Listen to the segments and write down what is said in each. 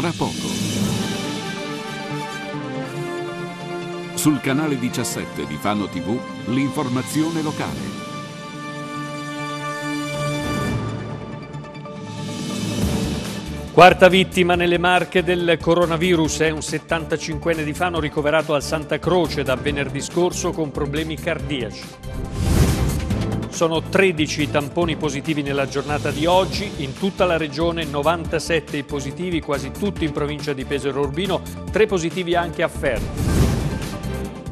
tra poco. Sul canale 17 di Fano TV, l'informazione locale. Quarta vittima nelle marche del coronavirus è un 75enne di Fano ricoverato al Santa Croce da venerdì scorso con problemi cardiaci. Sono 13 i tamponi positivi nella giornata di oggi, in tutta la regione 97 i positivi, quasi tutti in provincia di Pesaro Urbino, 3 positivi anche a Ferro.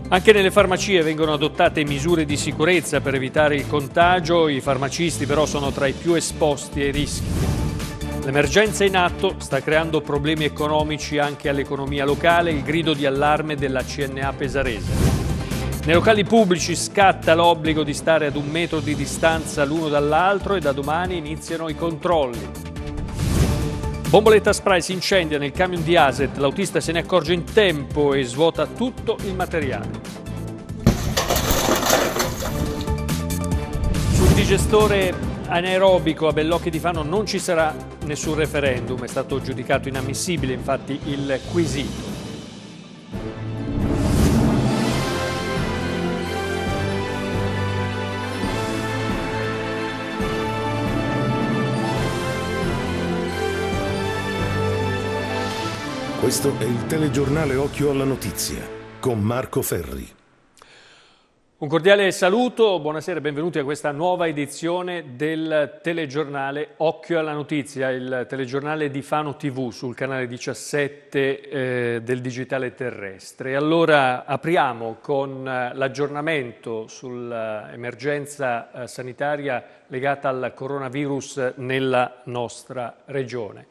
Anche nelle farmacie vengono adottate misure di sicurezza per evitare il contagio, i farmacisti però sono tra i più esposti ai rischi. L'emergenza in atto sta creando problemi economici anche all'economia locale, il grido di allarme della CNA pesarese. Nei locali pubblici scatta l'obbligo di stare ad un metro di distanza l'uno dall'altro e da domani iniziano i controlli. Bomboletta spray si incendia nel camion di Aset, l'autista se ne accorge in tempo e svuota tutto il materiale. Sul digestore anaerobico a Bellocchi di Fano non ci sarà nessun referendum, è stato giudicato inammissibile infatti il quesito. Questo è il telegiornale Occhio alla Notizia con Marco Ferri. Un cordiale saluto, buonasera e benvenuti a questa nuova edizione del telegiornale Occhio alla Notizia, il telegiornale di Fano TV sul canale 17 eh, del digitale terrestre. Allora apriamo con eh, l'aggiornamento sull'emergenza eh, sanitaria legata al coronavirus nella nostra regione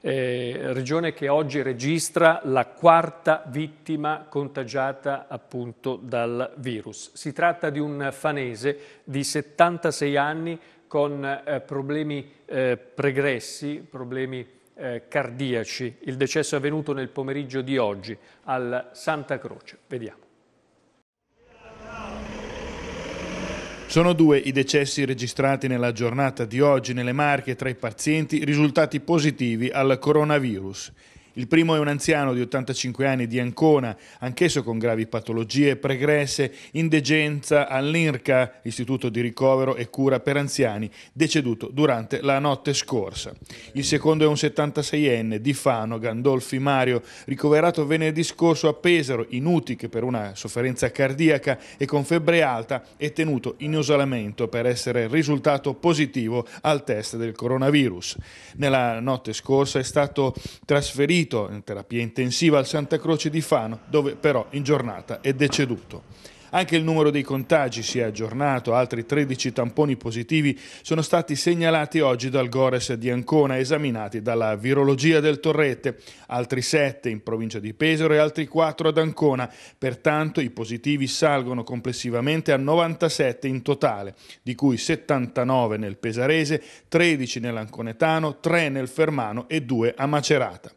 eh, regione che oggi registra la quarta vittima contagiata appunto dal virus. Si tratta di un fanese di 76 anni con eh, problemi eh, pregressi, problemi eh, cardiaci. Il decesso è avvenuto nel pomeriggio di oggi al Santa Croce. Vediamo. Sono due i decessi registrati nella giornata di oggi nelle Marche tra i pazienti risultati positivi al coronavirus. Il primo è un anziano di 85 anni di Ancona, anch'esso con gravi patologie pregresse, in degenza all'IRCA, Istituto di Ricovero e Cura per Anziani, deceduto durante la notte scorsa. Il secondo è un 76enne di Fano, Gandolfi Mario, ricoverato venerdì scorso a Pesaro, in Utiche per una sofferenza cardiaca e con febbre alta e tenuto in isolamento per essere risultato positivo al test del coronavirus. Nella notte scorsa è stato trasferito adibito in terapia intensiva al Santa Croce di Fano, dove però in giornata è deceduto. Anche il numero dei contagi si è aggiornato, altri 13 tamponi positivi sono stati segnalati oggi dal Gores di Ancona, esaminati dalla virologia del Torrette, altri 7 in provincia di Pesaro e altri 4 ad Ancona, pertanto i positivi salgono complessivamente a 97 in totale, di cui 79 nel Pesarese, 13 nell'Anconetano, 3 nel Fermano e 2 a Macerata.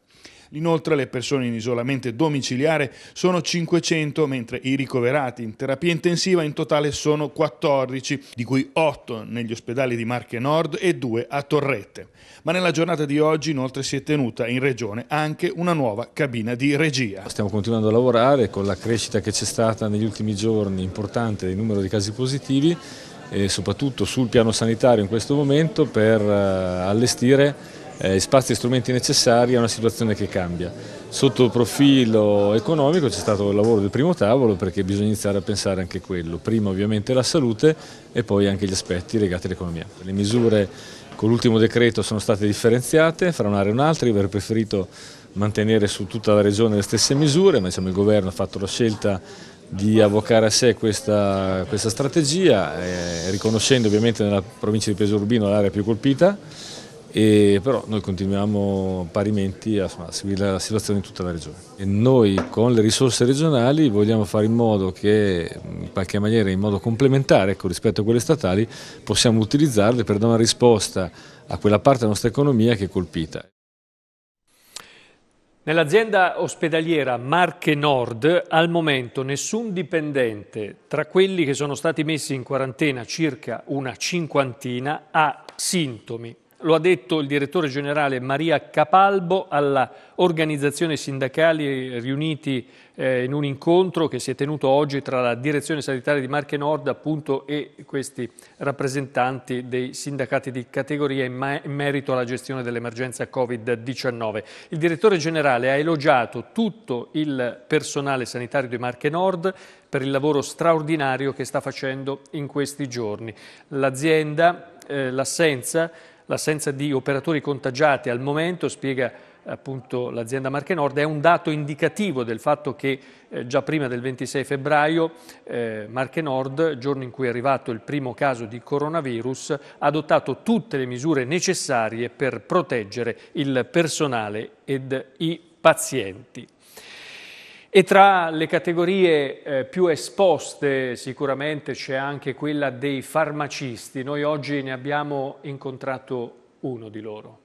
Inoltre le persone in isolamento domiciliare sono 500, mentre i ricoverati in terapia intensiva in totale sono 14, di cui 8 negli ospedali di Marche Nord e 2 a Torrette. Ma nella giornata di oggi inoltre si è tenuta in regione anche una nuova cabina di regia. Stiamo continuando a lavorare con la crescita che c'è stata negli ultimi giorni importante il numero di casi positivi e soprattutto sul piano sanitario in questo momento per eh, allestire eh, spazi e strumenti necessari a una situazione che cambia. Sotto profilo economico c'è stato il lavoro del primo tavolo perché bisogna iniziare a pensare anche a quello, prima ovviamente la salute e poi anche gli aspetti legati all'economia. Le misure con l'ultimo decreto sono state differenziate fra un'area e un'altra, io avrei preferito mantenere su tutta la regione le stesse misure, ma insomma, il governo ha fatto la scelta di avvocare a sé questa, questa strategia, eh, riconoscendo ovviamente nella provincia di Peso Urbino l'area più colpita, e però noi continuiamo parimenti a, a seguire la situazione in tutta la regione. E noi con le risorse regionali vogliamo fare in modo che in qualche maniera, in modo complementare ecco, rispetto a quelle statali, possiamo utilizzarle per dare una risposta a quella parte della nostra economia che è colpita. Nell'azienda ospedaliera Marche Nord al momento nessun dipendente tra quelli che sono stati messi in quarantena circa una cinquantina ha sintomi lo ha detto il direttore generale Maria Capalbo alla organizzazione sindacali riuniti eh, in un incontro che si è tenuto oggi tra la direzione sanitaria di Marche Nord appunto, e questi rappresentanti dei sindacati di categoria in, ma- in merito alla gestione dell'emergenza Covid-19. Il direttore generale ha elogiato tutto il personale sanitario di Marche Nord per il lavoro straordinario che sta facendo in questi giorni. L'azienda, eh, l'assenza L'assenza di operatori contagiati al momento, spiega appunto l'azienda Marche Nord, è un dato indicativo del fatto che eh, già prima del 26 febbraio eh, Marche Nord, giorno in cui è arrivato il primo caso di coronavirus, ha adottato tutte le misure necessarie per proteggere il personale ed i pazienti. E tra le categorie eh, più esposte sicuramente c'è anche quella dei farmacisti. Noi oggi ne abbiamo incontrato uno di loro.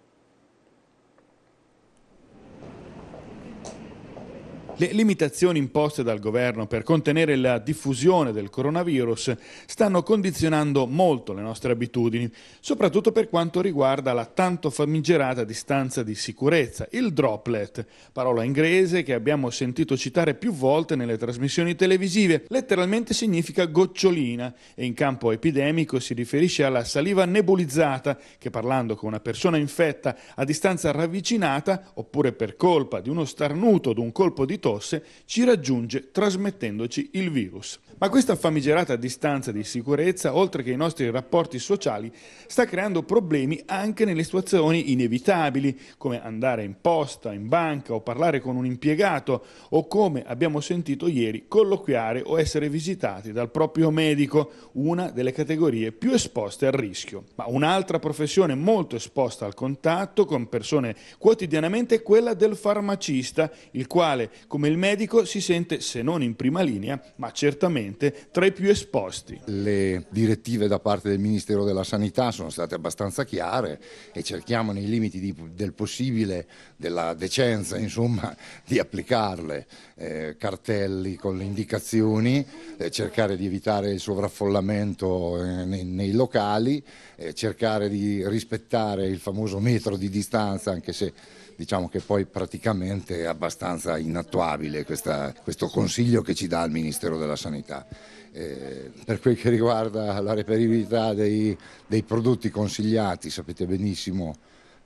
Le limitazioni imposte dal governo per contenere la diffusione del coronavirus stanno condizionando molto le nostre abitudini, soprattutto per quanto riguarda la tanto famigerata distanza di sicurezza, il droplet, parola inglese che abbiamo sentito citare più volte nelle trasmissioni televisive, letteralmente significa gocciolina e in campo epidemico si riferisce alla saliva nebulizzata che parlando con una persona infetta a distanza ravvicinata oppure per colpa di uno starnuto o di un colpo di tosse ci raggiunge trasmettendoci il virus. Ma questa famigerata distanza di sicurezza, oltre che i nostri rapporti sociali, sta creando problemi anche nelle situazioni inevitabili, come andare in posta, in banca o parlare con un impiegato, o come abbiamo sentito ieri, colloquiare o essere visitati dal proprio medico, una delle categorie più esposte al rischio. Ma un'altra professione molto esposta al contatto con persone quotidianamente è quella del farmacista, il quale, con come il medico si sente, se non in prima linea, ma certamente tra i più esposti. Le direttive da parte del Ministero della Sanità sono state abbastanza chiare e cerchiamo nei limiti di, del possibile, della decenza, insomma, di applicarle. Eh, cartelli con le indicazioni, eh, cercare di evitare il sovraffollamento eh, nei, nei, locali, eh, cercare di rispettare il famoso metro di distanza, anche se diciamo che poi praticamente è abbastanza inattuabile questa, questo consiglio che ci dà il Ministero della Sanità. Eh, per quel che riguarda la reperibilità dei, dei prodotti consigliati, sapete benissimo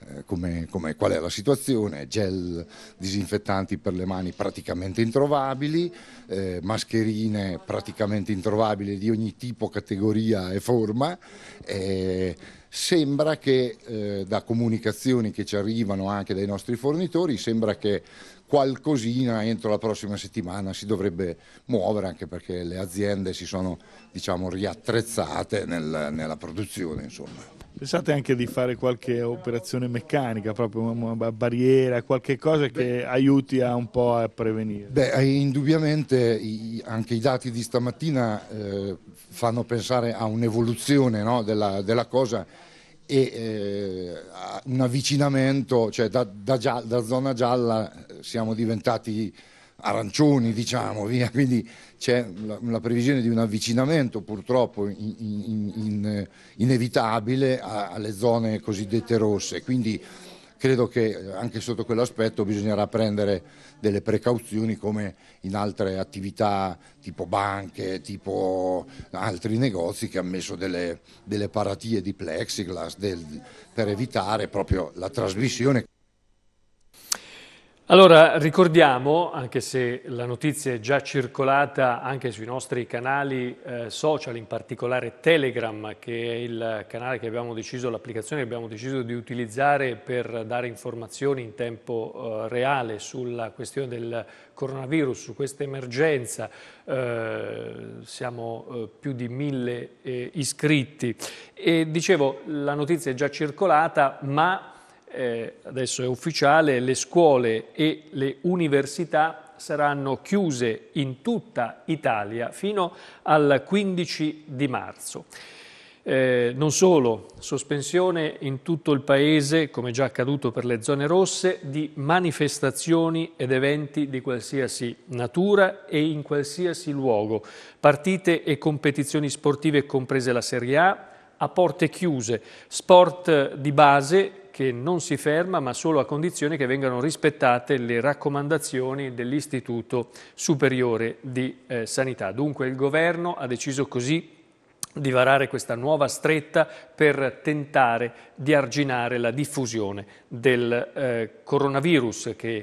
eh, come, come, qual è la situazione, gel disinfettanti per le mani praticamente introvabili, eh, mascherine praticamente introvabili di ogni tipo, categoria e forma. Eh, sembra che eh, da comunicazioni che ci arrivano anche dai nostri fornitori, sembra che qualcosina entro la prossima settimana si dovrebbe muovere anche perché le aziende si sono diciamo riattrezzate nel, nella produzione insomma. Pensate anche di fare qualche operazione meccanica, proprio una barriera, qualche cosa che Beh, aiuti a un po' a prevenire. Beh, eh, indubbiamente anche i dati di stamattina eh, fanno pensare a un'evoluzione no, della, della, cosa e eh, un avvicinamento, cioè da, da, da zona gialla eh, siamo diventati arancioni, diciamo, via. quindi c'è la, la, previsione di un avvicinamento purtroppo in, in, in, inevitabile a, alle zone cosiddette rosse, quindi credo che anche sotto quell'aspetto bisognerà prendere delle precauzioni come in altre attività tipo banche, tipo altri negozi che hanno messo delle, delle paratie di plexiglass del, per evitare proprio la trasmissione. Allora ricordiamo, anche se la notizia è già circolata anche sui nostri canali eh, social, in particolare Telegram, che è il canale che abbiamo deciso, l'applicazione che abbiamo deciso di utilizzare per dare informazioni in tempo eh, reale sulla questione del coronavirus, su questa emergenza, eh, siamo eh, più di mille eh, iscritti. E dicevo, la notizia è già circolata, ma eh, adesso è ufficiale, le scuole e le università saranno chiuse in tutta Italia fino al 15 di marzo. Eh, non solo, sospensione in tutto il Paese, come già accaduto per le zone rosse, di manifestazioni ed eventi di qualsiasi natura e in qualsiasi luogo, partite e competizioni sportive comprese la Serie A, a porte chiuse, sport di base che non si ferma ma solo a condizione che vengano rispettate le raccomandazioni dell'Istituto Superiore di eh, Sanità. Dunque il governo ha deciso così di varare questa nuova stretta per tentare di arginare la diffusione del eh, coronavirus che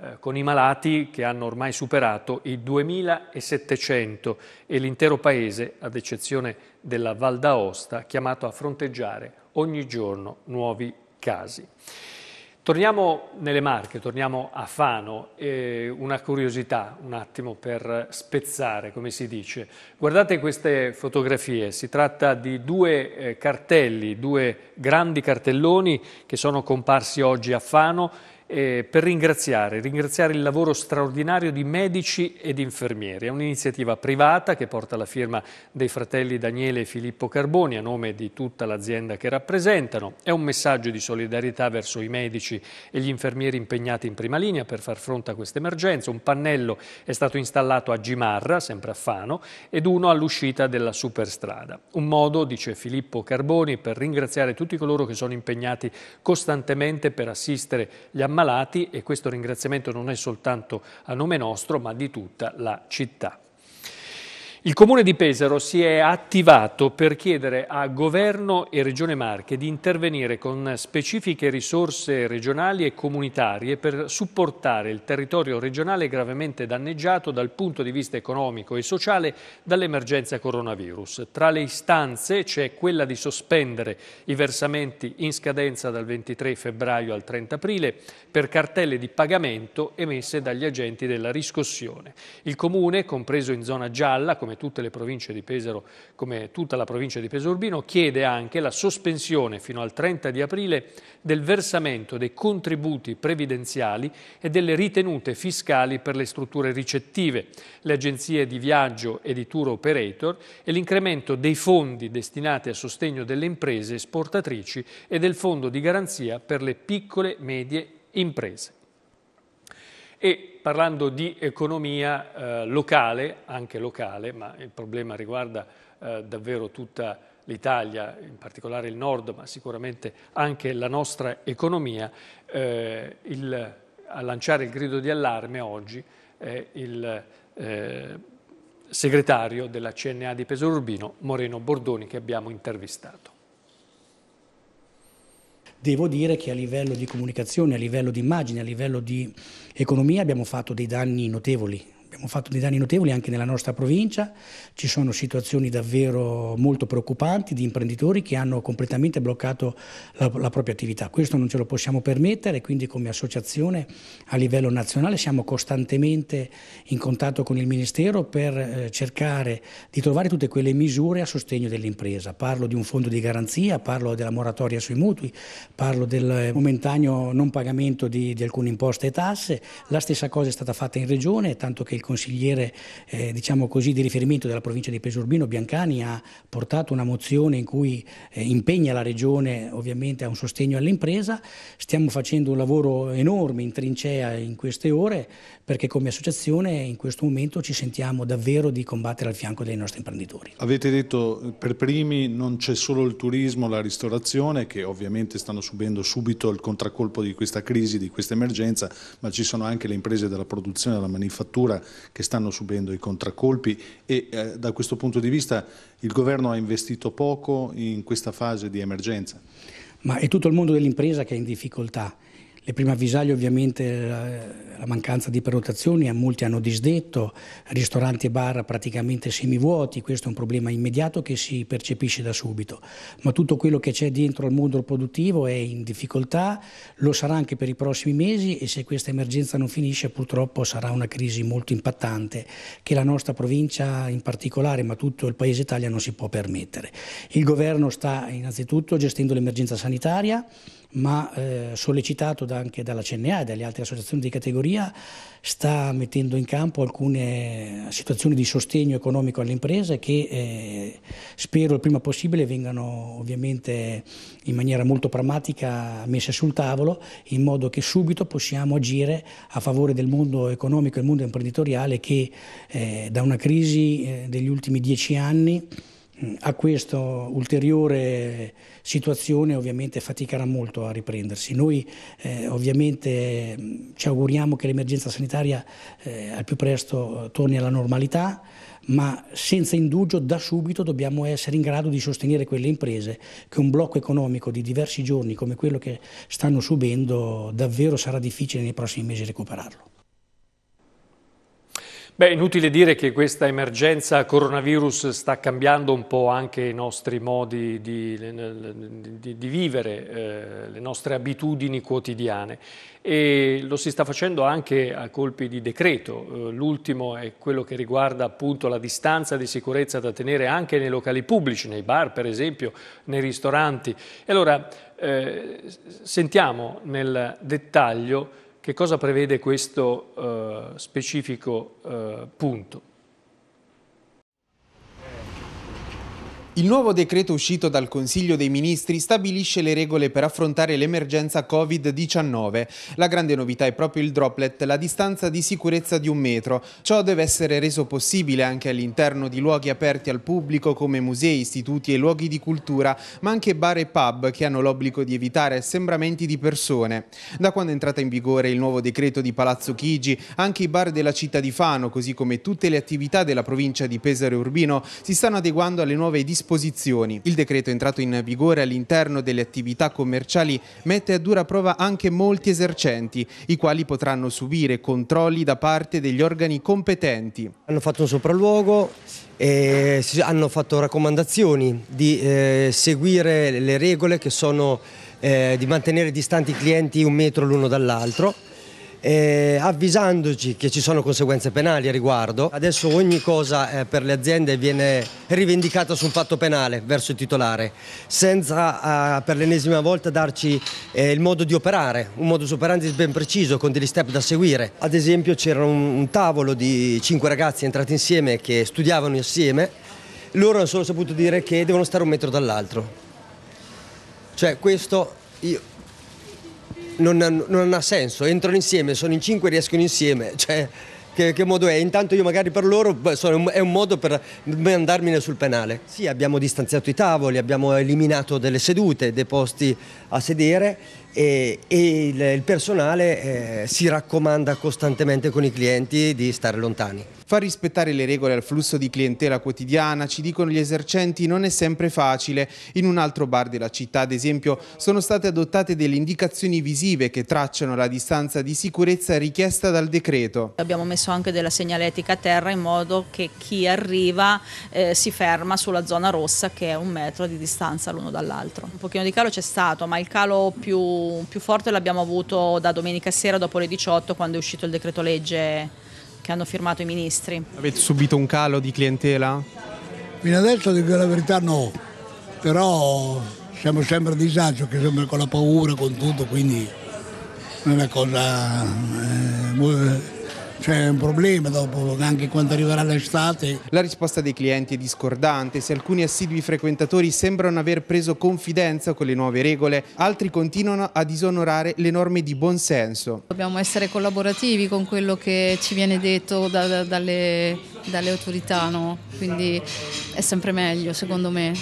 eh, con i malati che hanno ormai superato i 2.700 e l'intero Paese, ad eccezione della Val d'Aosta, chiamato a fronteggiare ogni giorno nuovi casi. Torniamo nelle Marche, torniamo a Fano. E una curiosità un attimo per spezzare, come si dice. Guardate queste fotografie, si tratta di due eh, cartelli, due grandi cartelloni che sono comparsi oggi a Fano eh, per ringraziare, ringraziare il lavoro straordinario di medici ed infermieri. È un'iniziativa privata che porta la firma dei fratelli Daniele e Filippo Carboni a nome di tutta l'azienda che rappresentano. È un messaggio di solidarietà verso i medici e gli infermieri impegnati in prima linea per far fronte a questa emergenza. Un pannello è stato installato a Gimarra, sempre a Fano, ed uno all'uscita della superstrada. Un modo, dice Filippo Carboni, per ringraziare tutti coloro che sono impegnati costantemente per assistere gli ammalati ammalati e questo ringraziamento non è soltanto a nome nostro ma di tutta la città. Il Comune di Pesaro si è attivato per chiedere a Governo e Regione Marche di intervenire con specifiche risorse regionali e comunitarie per supportare il territorio regionale gravemente danneggiato dal punto di vista economico e sociale dall'emergenza coronavirus. Tra le istanze c'è quella di sospendere i versamenti in scadenza dal 23 febbraio al 30 aprile per cartelle di pagamento emesse dagli agenti della riscossione. Il Comune, compreso in zona gialla, come come tutte le province di Pesaro, come tutta la provincia di Pesaro Urbino, chiede anche la sospensione fino al 30 di aprile del versamento dei contributi previdenziali e delle ritenute fiscali per le strutture ricettive, le agenzie di viaggio e di tour operator e l'incremento dei fondi destinati a sostegno delle imprese esportatrici e del fondo di garanzia per le piccole e medie imprese. E parlando di economia eh, locale, anche locale, ma il problema riguarda eh, davvero tutta l'Italia, in particolare il nord, ma sicuramente anche la nostra economia, eh, il, a lanciare il grido di allarme oggi è il eh, segretario della CNA di Pesaro Urbino, Moreno Bordoni, che abbiamo intervistato. Devo dire che a livello di comunicazione, a livello di immagine, a livello di economia abbiamo fatto dei danni notevoli abbiamo fatto dei danni notevoli anche nella nostra provincia, ci sono situazioni davvero molto preoccupanti di imprenditori che hanno completamente bloccato la, la propria attività. Questo non ce lo possiamo permettere, quindi come associazione a livello nazionale siamo costantemente in contatto con il Ministero per eh, cercare di trovare tutte quelle misure a sostegno dell'impresa. Parlo di un fondo di garanzia, parlo della moratoria sui mutui, parlo del momentaneo non pagamento di, di alcune imposte e tasse, la stessa cosa è stata fatta in regione, tanto che il consigliere eh, diciamo così, di riferimento della provincia di Pesorbino, Biancani, ha portato una mozione in cui eh, impegna la Regione ovviamente a un sostegno all'impresa. Stiamo facendo un lavoro enorme in trincea in queste ore perché come associazione in questo momento ci sentiamo davvero di combattere al fianco dei nostri imprenditori. Avete detto per primi non c'è solo il turismo, la ristorazione che ovviamente stanno subendo subito il contraccolpo di questa crisi, di questa emergenza, ma ci sono anche le imprese della produzione, della manifattura che stanno subendo i contraccolpi e eh, da questo punto di vista il governo ha investito poco in questa fase di emergenza. Ma è tutto il mondo dell'impresa che è in difficoltà le prime avvisaglie ovviamente la, la mancanza di prenotazioni, eh, molti hanno disdetto, ristoranti e bar praticamente semivuoti, questo è un problema immediato che si percepisce da subito, ma tutto quello che c'è dentro al mondo produttivo è in difficoltà, lo sarà anche per i prossimi mesi e se questa emergenza non finisce purtroppo sarà una crisi molto impattante che la nostra provincia in particolare, ma tutto il Paese Italia non si può permettere. Il governo sta innanzitutto gestendo l'emergenza sanitaria, ma eh, sollecitato da, anche dalla CNA e dalle altre associazioni di categoria, sta mettendo in campo alcune situazioni di sostegno economico alle imprese che eh, spero il prima possibile vengano ovviamente in maniera molto pragmatica messe sul tavolo, in modo che subito possiamo agire a favore del mondo economico e del mondo imprenditoriale che eh, da una crisi eh, degli ultimi dieci anni a questa ulteriore situazione ovviamente faticherà molto a riprendersi. Noi eh, ovviamente ci auguriamo che l'emergenza sanitaria eh, al più presto torni alla normalità, ma senza indugio da subito dobbiamo essere in grado di sostenere quelle imprese che un blocco economico di diversi giorni come quello che stanno subendo davvero sarà difficile nei prossimi mesi recuperarlo. Beh, inutile dire che questa emergenza coronavirus sta cambiando un po' anche i nostri modi di, di, di vivere, eh, le nostre abitudini quotidiane e lo si sta facendo anche a colpi di decreto. Eh, l'ultimo è quello che riguarda appunto la distanza di sicurezza da tenere anche nei locali pubblici, nei bar per esempio, nei ristoranti. E allora eh, sentiamo nel dettaglio che cosa prevede questo eh, specifico eh, punto? Il nuovo decreto uscito dal Consiglio dei Ministri stabilisce le regole per affrontare l'emergenza Covid-19. La grande novità è proprio il droplet, la distanza di sicurezza di un metro. Ciò deve essere reso possibile anche all'interno di luoghi aperti al pubblico come musei, istituti e luoghi di cultura, ma anche bar e pub che hanno l'obbligo di evitare assembramenti di persone. Da quando è entrata in vigore il nuovo decreto di Palazzo Chigi, anche i bar della città di Fano, così come tutte le attività della provincia di Pesaro e Urbino, si stanno adeguando alle nuove disposizioni disposizioni. Il decreto entrato in vigore all'interno delle attività commerciali mette a dura prova anche molti esercenti, i quali potranno subire controlli da parte degli organi competenti. Hanno fatto un sopralluogo, eh, hanno fatto raccomandazioni di eh, seguire le regole che sono eh, di mantenere distanti i clienti un metro l'uno dall'altro eh, avvisandoci che ci sono conseguenze penali a riguardo. Adesso ogni cosa eh, per le aziende viene rivendicata su un fatto penale verso il titolare, senza eh, per l'ennesima volta darci eh, il modo di operare, un modus operandi ben preciso con degli step da seguire. Ad esempio c'era un, un tavolo di cinque ragazzi entrati insieme che studiavano insieme, loro hanno solo saputo dire che devono stare un metro dall'altro. Cioè questo io non, non, ha senso, entrano insieme, sono in cinque, e riescono insieme, cioè che, che, modo è? Intanto io magari per loro sono, è un modo per mandarmene sul penale. Sì, abbiamo distanziato i tavoli, abbiamo eliminato delle sedute, dei posti a sedere e, e il, il, personale eh, si raccomanda costantemente con i clienti di stare lontani. Far rispettare le regole al flusso di clientela quotidiana, ci dicono gli esercenti, non è sempre facile. In un altro bar della città, ad esempio, sono state adottate delle indicazioni visive che tracciano la distanza di sicurezza richiesta dal decreto. Abbiamo messo anche della segnaletica a terra in modo che chi arriva eh, si ferma sulla zona rossa che è un metro di distanza l'uno dall'altro. Un pochino di calo c'è stato, ma il calo più, più forte l'abbiamo avuto da domenica sera dopo le 18 quando è uscito il decreto legge che hanno firmato i ministri. Avete subito un calo di clientela? Fino adesso, dico la verità, no, però siamo sempre a disagio, che sempre con la paura, con tutto, quindi è una cosa... Eh, c'è un problema dopo, anche quando arriverà l'estate. La risposta dei clienti è discordante, se alcuni assidui frequentatori sembrano aver preso confidenza con le nuove regole, altri continuano a disonorare le norme di buonsenso. Dobbiamo essere collaborativi con quello che ci viene detto da, da, dalle, dalle, autorità, no? quindi è sempre meglio secondo me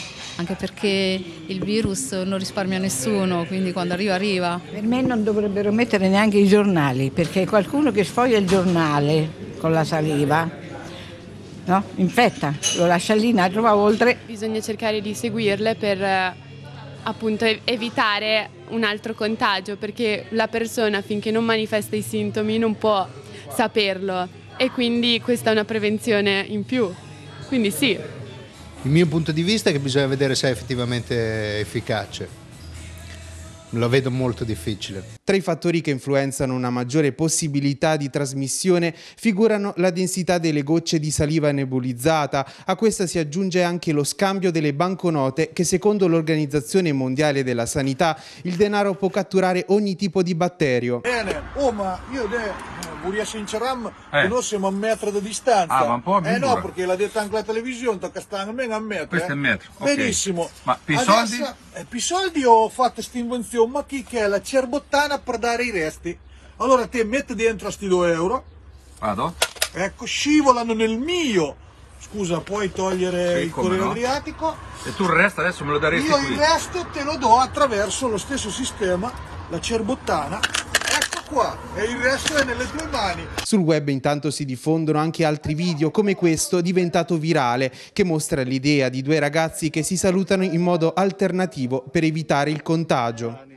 anche perché il virus non risparmia nessuno, quindi quando arriva arriva. Per me non dovrebbero mettere neanche i giornali, perché qualcuno che sfoglia il giornale con la saliva, no? infetta, lo lascia lì, ne trova oltre. Bisogna cercare di seguirle per eh, appunto evitare un altro contagio, perché la persona finché non manifesta i sintomi non può saperlo e quindi questa è una prevenzione in più. Quindi sì, il mio punto di vista è che bisogna vedere se è effettivamente efficace lo vedo molto difficile. Tra i fattori che influenzano una maggiore possibilità di trasmissione figurano la densità delle gocce di saliva nebulizzata, a questa si aggiunge anche lo scambio delle banconote che secondo l'Organizzazione Mondiale della Sanità il denaro può catturare ogni tipo di batterio. Bene, oh ma io ne... Buria Sinceram, eh. noi siamo a un metro di distanza. Ah, ma un po' Eh no, perché l'ha detto anche la televisione, tocca stare almeno a metro. Questo eh. è un metro. Benissimo. Okay. Ma per i soldi? e più soldi ho fatto questa invenzione, ma chi che è la cerbottana per dare i resti. Allora te metti dentro sti 2 euro. Vado. Ecco, scivolano nel mio. Scusa, puoi togliere sì, il corriere no. adriatico. E tu il resto adesso me lo daresti Io qui. il resto te lo do attraverso lo stesso sistema, la cerbottana, qua e il resto è nelle tue mani. Sul web intanto si diffondono anche altri video come questo diventato virale che mostra l'idea di due ragazzi che si salutano in modo alternativo per evitare il contagio.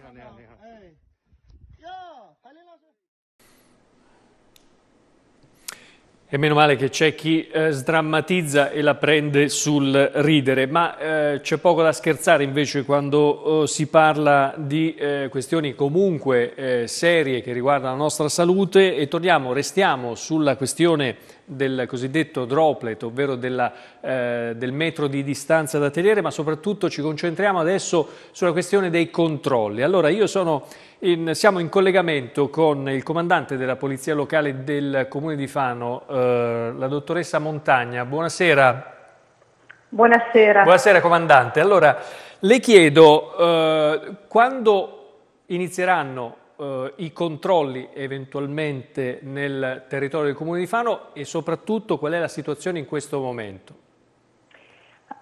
E meno male che c'è chi eh, sdrammatizza e la prende sul ridere, ma eh, c'è poco da scherzare invece quando eh, si parla di eh, questioni comunque eh, serie che riguardano la nostra salute e torniamo, restiamo sulla questione del cosiddetto droplet, ovvero della, eh, del metro di distanza da tenere, ma soprattutto ci concentriamo adesso sulla questione dei controlli. Allora, io sono in, siamo in collegamento con il comandante della Polizia Locale del Comune di Fano, eh, la dottoressa Montagna. Buonasera. Buonasera. Buonasera comandante. Allora, le chiedo eh, quando inizieranno eh, i controlli eventualmente nel territorio del Comune di Fano e soprattutto qual è la situazione in questo momento?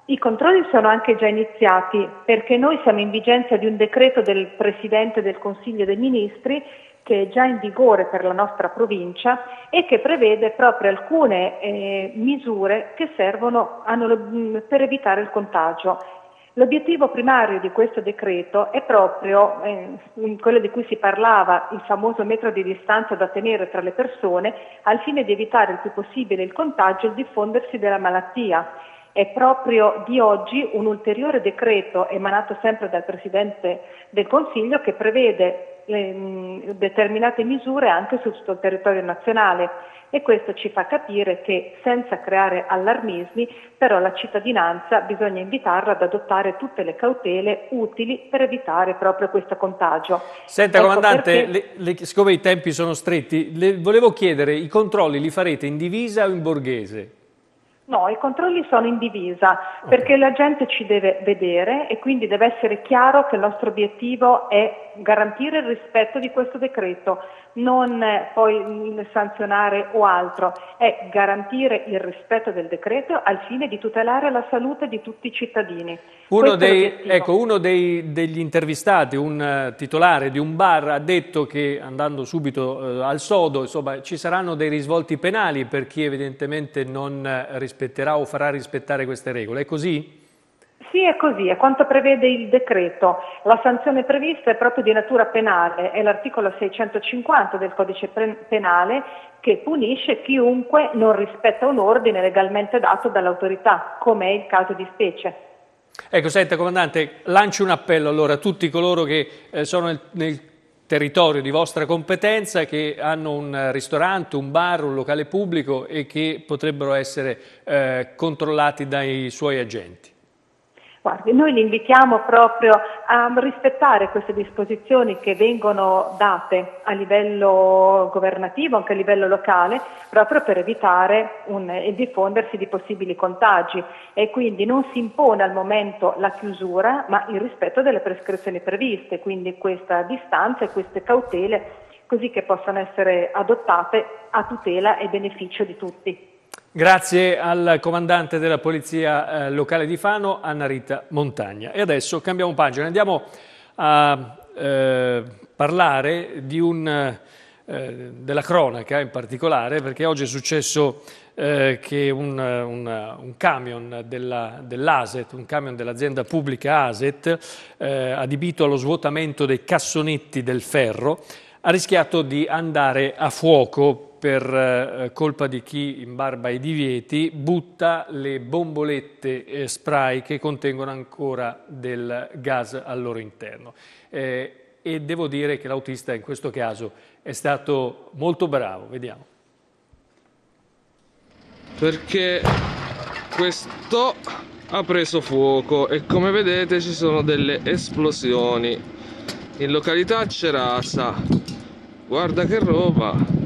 I controlli sono anche già iniziati perché noi siamo in vigenza di un decreto del Presidente del Consiglio dei Ministri che è già in vigore per la nostra provincia e che prevede proprio alcune eh, misure che servono a, per evitare il contagio L'obiettivo primario di questo decreto è proprio eh, quello di cui si parlava, il famoso metro di distanza da tenere tra le persone, al fine di evitare il più possibile il contagio e il diffondersi della malattia. È proprio di oggi un ulteriore decreto emanato sempre dal Presidente del Consiglio che prevede le, ehm, determinate misure anche su tutto il territorio nazionale e questo ci fa capire che senza creare allarmismi però la cittadinanza bisogna invitarla ad adottare tutte le cautele utili per evitare proprio questo contagio. Senta ecco comandante, perché... le, le, siccome i tempi sono stretti, le volevo chiedere i controlli li farete in divisa o in borghese? No, i controlli sono in divisa okay. perché la gente ci deve vedere e quindi deve essere chiaro che il nostro obiettivo è garantire il rispetto di questo decreto, non eh, poi mm, sanzionare o altro, è garantire il rispetto del decreto al fine di tutelare la salute di tutti i cittadini. Uno, dei, ecco, uno dei, degli intervistati, un eh, titolare di un bar, ha detto che andando subito eh, al sodo insomma, ci saranno dei risvolti penali per chi evidentemente non eh, rispetta rispetterà o farà rispettare queste regole. È così? Sì, è così, è quanto prevede il decreto. La sanzione prevista è proprio di natura penale, è l'articolo 650 del codice penale che punisce chiunque non rispetta un ordine legalmente dato dall'autorità, come è il caso di specie. Ecco, senta comandante, lancio un appello allora a tutti coloro che eh, sono nel, nel territorio di vostra competenza che hanno un ristorante, un bar, un locale pubblico e che potrebbero essere eh, controllati dai suoi agenti. Guardi, noi li invitiamo proprio a rispettare queste disposizioni che vengono date a livello governativo, anche a livello locale, proprio per evitare un, il diffondersi di possibili contagi e quindi non si impone al momento la chiusura, ma il rispetto delle prescrizioni previste, quindi questa distanza e queste cautele così che possano essere adottate a tutela e beneficio di tutti. Grazie al comandante della Polizia eh, Locale di Fano, Anna Rita Montagna. E adesso cambiamo pagina, andiamo a eh, parlare un, eh, della cronaca in particolare, perché oggi è successo eh, che un, un, un camion dell'ASET, dell un camion dell'azienda pubblica ASET, eh, adibito allo svuotamento dei cassonetti del ferro, ha rischiato di andare a fuoco per eh, colpa di chi imbarba i divieti butta le bombolette eh, spray che contengono ancora del gas al loro interno. Eh, e devo dire che l'autista in questo caso è stato molto bravo, vediamo. Perché questo ha preso fuoco e come vedete ci sono delle esplosioni. In località Cerasa. Guarda che roba!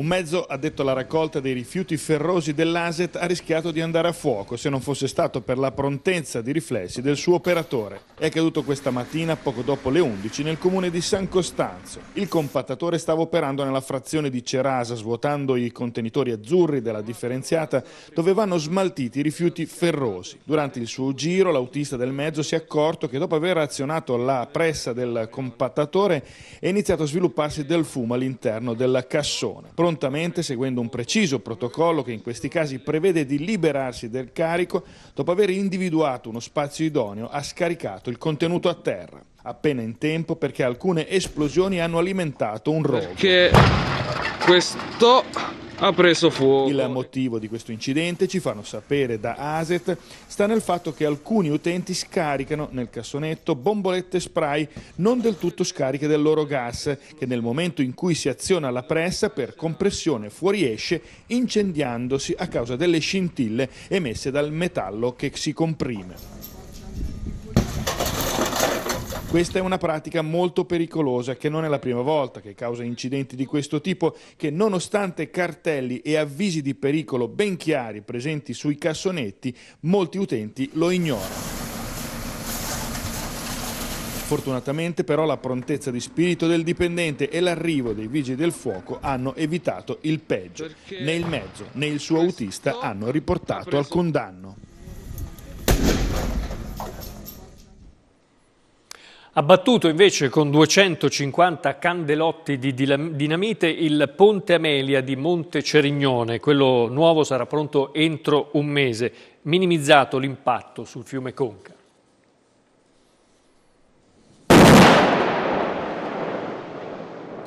Un mezzo addetto alla raccolta dei rifiuti ferrosi dell'ASET ha rischiato di andare a fuoco se non fosse stato per la prontezza di riflessi del suo operatore. È accaduto questa mattina poco dopo le 11 nel comune di San Costanzo. Il compattatore stava operando nella frazione di Cerasa svuotando i contenitori azzurri della differenziata dove vanno smaltiti i rifiuti ferrosi. Durante il suo giro l'autista del mezzo si è accorto che dopo aver azionato la pressa del compattatore è iniziato a svilupparsi del fumo all'interno del cassone prontamente seguendo un preciso protocollo che in questi casi prevede di liberarsi del carico dopo aver individuato uno spazio idoneo ha scaricato il contenuto a terra, appena in tempo perché alcune esplosioni hanno alimentato un rogo. Perché questo ha preso fuoco. Il motivo di questo incidente, ci fanno sapere da ASET, sta nel fatto che alcuni utenti scaricano nel cassonetto bombolette spray non del tutto scariche del loro gas, che nel momento in cui si aziona la pressa per compressione fuoriesce incendiandosi a causa delle scintille emesse dal metallo che si comprime. Questa è una pratica molto pericolosa che non è la prima volta che causa incidenti di questo tipo che nonostante cartelli e avvisi di pericolo ben chiari presenti sui cassonetti, molti utenti lo ignorano. Fortunatamente però la prontezza di spirito del dipendente e l'arrivo dei vigili del fuoco hanno evitato il peggio. Né il mezzo né il suo autista hanno riportato al condanno. Ha battuto invece con 250 candelotti di dinamite il Ponte Amelia di Monte Cerignone, quello nuovo sarà pronto entro un mese, minimizzato l'impatto sul fiume Conca.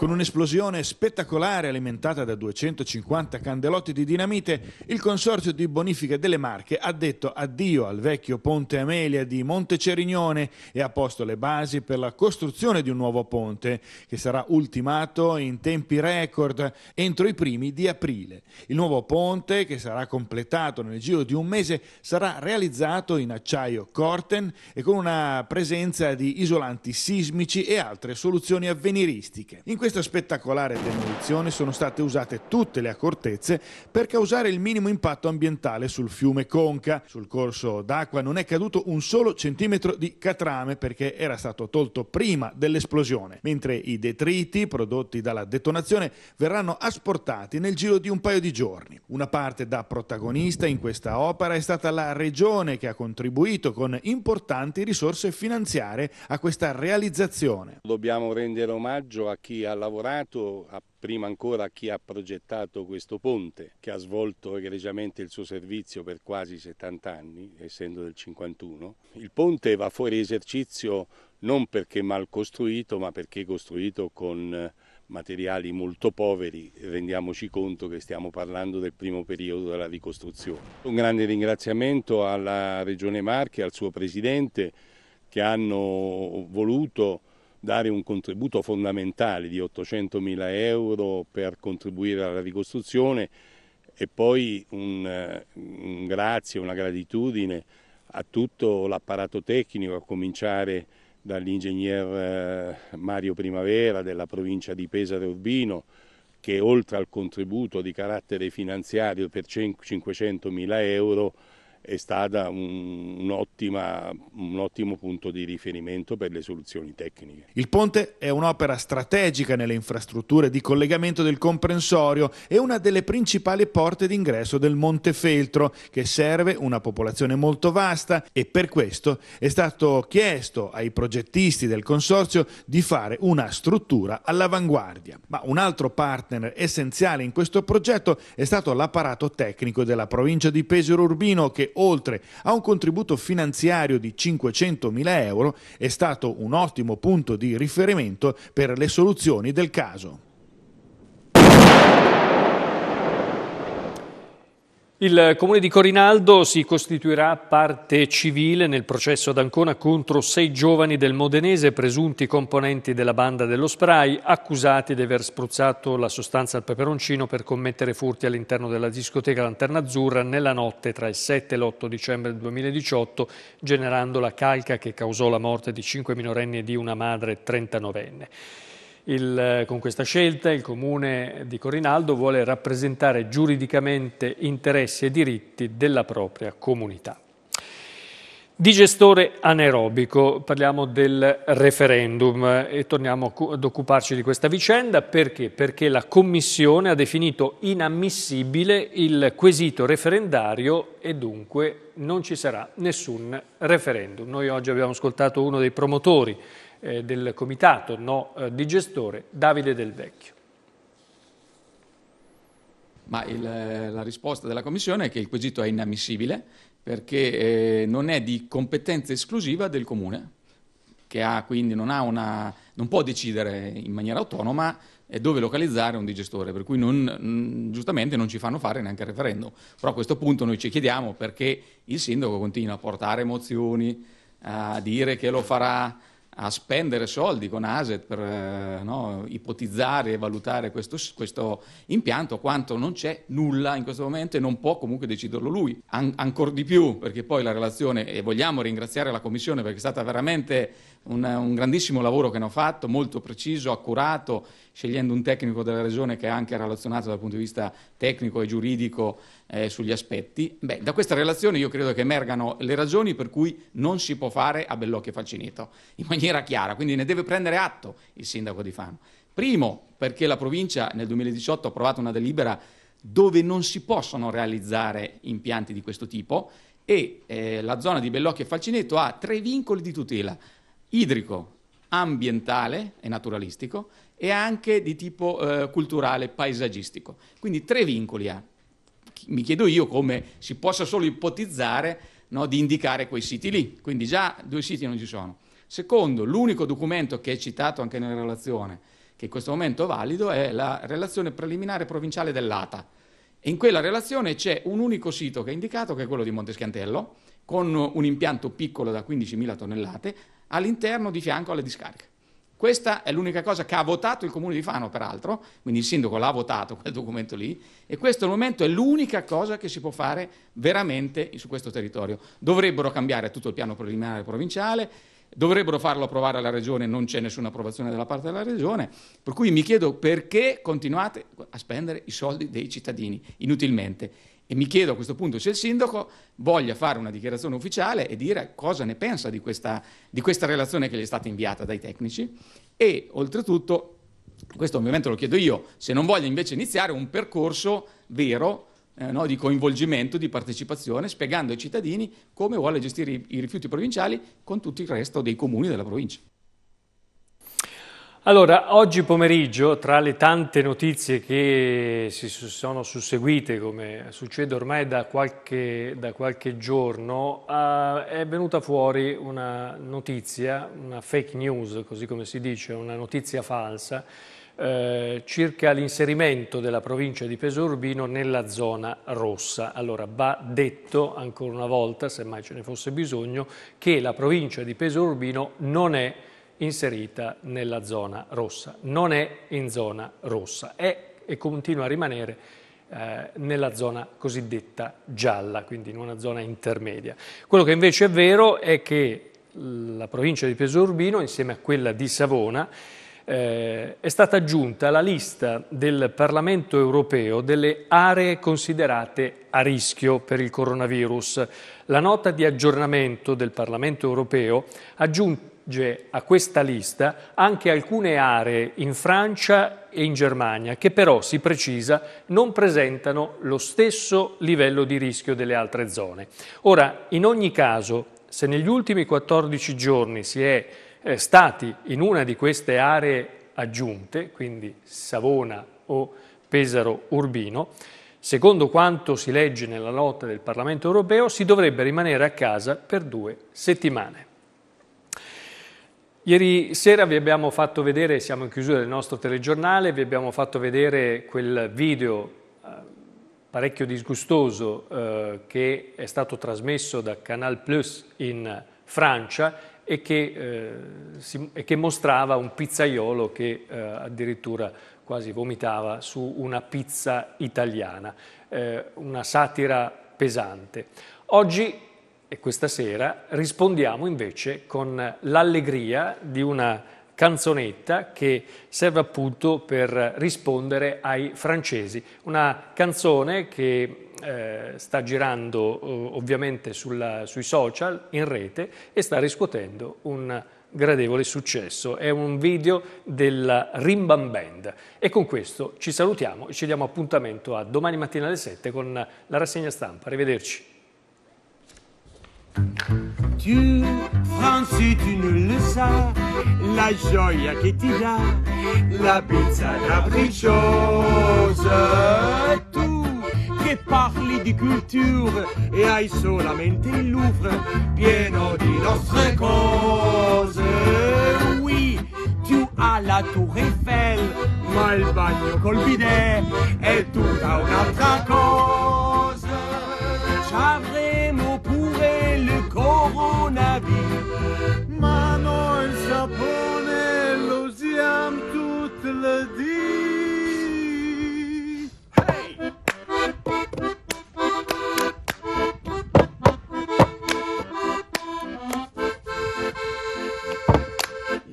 Con un'esplosione spettacolare alimentata da 250 candelotti di dinamite, il Consorzio di Bonifica delle Marche ha detto addio al vecchio Ponte Amelia di Monte Cerignone e ha posto le basi per la costruzione di un nuovo ponte che sarà ultimato in tempi record entro i primi di aprile. Il nuovo ponte, che sarà completato nel giro di un mese, sarà realizzato in acciaio Corten e con una presenza di isolanti sismici e altre soluzioni avveniristiche. In questa spettacolare demolizione sono state usate tutte le accortezze per causare il minimo impatto ambientale sul fiume Conca. Sul corso d'acqua non è caduto un solo centimetro di catrame perché era stato tolto prima dell'esplosione, mentre i detriti prodotti dalla detonazione verranno asportati nel giro di un paio di giorni. Una parte da protagonista in questa opera è stata la Regione che ha contribuito con importanti risorse finanziarie a questa realizzazione. Dobbiamo rendere omaggio a chi ha lavorato, prima ancora a chi ha progettato questo ponte, che ha svolto egregiamente il suo servizio per quasi 70 anni, essendo del 51. Il ponte va fuori esercizio non perché mal costruito, ma perché costruito con eh, materiali molto poveri, rendiamoci conto che stiamo parlando del primo periodo della ricostruzione. Un grande ringraziamento alla Regione Marche, al suo Presidente, che hanno voluto dare un contributo fondamentale di 800 mila euro per contribuire alla ricostruzione e poi un, eh, un grazie, una gratitudine a tutto l'apparato tecnico, a cominciare dall'ingegner eh, Mario Primavera della provincia di Pesaro Urbino, che oltre al contributo di carattere finanziario per 500 mila euro è stata un, un, ottimo punto di riferimento per le soluzioni tecniche. Il ponte è un'opera strategica nelle infrastrutture di collegamento del comprensorio e una delle principali porte d'ingresso del Montefeltro, che serve una popolazione molto vasta e per questo è stato chiesto ai progettisti del consorzio di fare una struttura all'avanguardia. Ma un altro partner essenziale in questo progetto è stato l'apparato tecnico della provincia di Pesaro Urbino che oltre a un contributo finanziario di 500.000 euro è stato un ottimo punto di riferimento per le soluzioni del caso. Il comune di Corinaldo si costituirà parte civile nel processo ad Ancona contro sei giovani del Modenese, presunti componenti della banda dello spray, accusati di aver spruzzato la sostanza al peperoncino per commettere furti all'interno della discoteca Lanterna Azzurra nella notte tra il 7 e l'8 dicembre 2018, generando la calca che causò la morte di cinque minorenni e di una madre 39enne. Il, eh, con questa scelta il comune di Corinaldo vuole rappresentare giuridicamente interessi e diritti della propria comunità. Digestore anaerobico, parliamo del referendum e torniamo ad occuparci di questa vicenda perché? Perché la Commissione ha definito inammissibile il quesito referendario e dunque non ci sarà nessun referendum. Noi oggi abbiamo ascoltato uno dei promotori eh, del comitato no, eh, di gestore, Davide Del Vecchio. Ma il, eh, la risposta della Commissione è che il quesito è inammissibile perché eh, non è di competenza esclusiva del Comune, che ha, quindi non, ha una, non può decidere in maniera autonoma dove localizzare un digestore, per cui non, giustamente non ci fanno fare neanche il referendum. Però a questo punto noi ci chiediamo perché il sindaco continua a portare mozioni, a dire che lo farà, a spendere soldi con ASET per eh, no, ipotizzare e valutare questo, questo, impianto, quanto non c'è nulla in questo momento e non può comunque deciderlo lui. An- ancora di più, perché poi la relazione, e vogliamo ringraziare la Commissione perché è stato veramente un, un grandissimo lavoro che hanno fatto, molto preciso, accurato scegliendo un tecnico della regione che è anche relazionato dal punto di vista tecnico e giuridico eh, sugli aspetti. Beh, da questa relazione io credo che emergano le ragioni per cui non si può fare a Bellocchio e Falcineto, in maniera chiara, quindi ne deve prendere atto il sindaco di Fano. Primo, perché la provincia nel 2018 ha approvato una delibera dove non si possono realizzare impianti di questo tipo e eh, la zona di Bellocchio e Falcineto ha tre vincoli di tutela, idrico, ambientale e naturalistico, e anche di tipo eh, culturale, paesaggistico. Quindi tre vincoli ha. Mi chiedo io come si possa solo ipotizzare no, di indicare quei siti lì, quindi già due siti non ci sono. Secondo, l'unico documento che è citato anche nella relazione, che in questo momento è valido, è la relazione preliminare provinciale dell'ATA. E in quella relazione c'è un unico sito che è indicato, che è quello di Montescantello, con un impianto piccolo da 15.000 tonnellate, all'interno di fianco alla discarica. Questa è l'unica cosa che ha votato il comune di Fano, peraltro, quindi il sindaco l'ha votato quel documento lì, e questo al momento è l'unica cosa che si può fare veramente su questo territorio. Dovrebbero cambiare tutto il piano preliminare provinciale, dovrebbero farlo approvare alla Regione, non c'è nessuna approvazione della parte della Regione, per cui mi chiedo perché continuate a spendere i soldi dei cittadini inutilmente. E mi chiedo a questo punto se il sindaco voglia fare una dichiarazione ufficiale e dire cosa ne pensa di questa, di questa relazione che gli è stata inviata dai tecnici e oltretutto, questo ovviamente lo chiedo io, se non voglia invece iniziare un percorso vero eh, no, di coinvolgimento, di partecipazione, spiegando ai cittadini come vuole gestire i, i rifiuti provinciali con tutto il resto dei comuni della provincia. Allora, oggi pomeriggio, tra le tante notizie che si sono susseguite, come succede ormai da qualche, da qualche giorno, eh, è venuta fuori una notizia, una fake news, così come si dice, una notizia falsa, eh, circa l'inserimento della provincia di Peso Urbino nella zona rossa. Allora, va detto ancora una volta, semmai ce ne fosse bisogno, che la provincia di Peso Urbino non è inserita nella zona rossa. Non è in zona rossa, è e continua a rimanere eh, nella zona cosiddetta gialla, quindi in una zona intermedia. Quello che invece è vero è che la provincia di Pesaro Urbino, insieme a quella di Savona, eh, è stata aggiunta alla lista del Parlamento europeo delle aree considerate a rischio per il coronavirus. La nota di aggiornamento del Parlamento europeo aggiunta aggiunge a questa lista anche alcune aree in Francia e in Germania che però, si precisa, non presentano lo stesso livello di rischio delle altre zone. Ora, in ogni caso, se negli ultimi 14 giorni si è eh, stati in una di queste aree aggiunte, quindi Savona o Pesaro Urbino, Secondo quanto si legge nella nota del Parlamento europeo, si dovrebbe rimanere a casa per due settimane. Ieri sera vi abbiamo fatto vedere, siamo in chiusura del nostro telegiornale, vi abbiamo fatto vedere quel video eh, parecchio disgustoso eh, che è stato trasmesso da Canal Plus in Francia e che, eh, si, e che mostrava un pizzaiolo che eh, addirittura quasi vomitava su una pizza italiana, eh, una satira pesante. Oggi e questa sera rispondiamo invece con l'allegria di una canzonetta che serve appunto per rispondere ai francesi. Una canzone che eh, sta girando eh, ovviamente sulla, sui social, in rete, e sta riscuotendo un gradevole successo. È un video della Rimban Band. E con questo ci salutiamo e ci diamo appuntamento a domani mattina alle 7 con la rassegna stampa. Arrivederci. Tu, français tu ne le sais, la joie que t'y dà la pizza capricciosa. Tu qui parli de culture et hai solamente Louvre pieno de nostre cose. Oui, tu as la Tour Eiffel, mal bagno col bidet tout un autre cause. J'avais le coronavirus. Manon il sapone, lo usiamo le dì.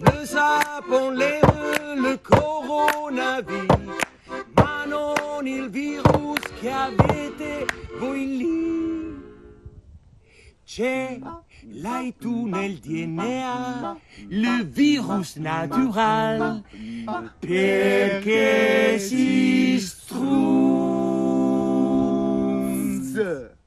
Le Japon, les le coronavirus. Manon, il virus Qui avait été lì le DNA, le virus natural, perkesisstrunz.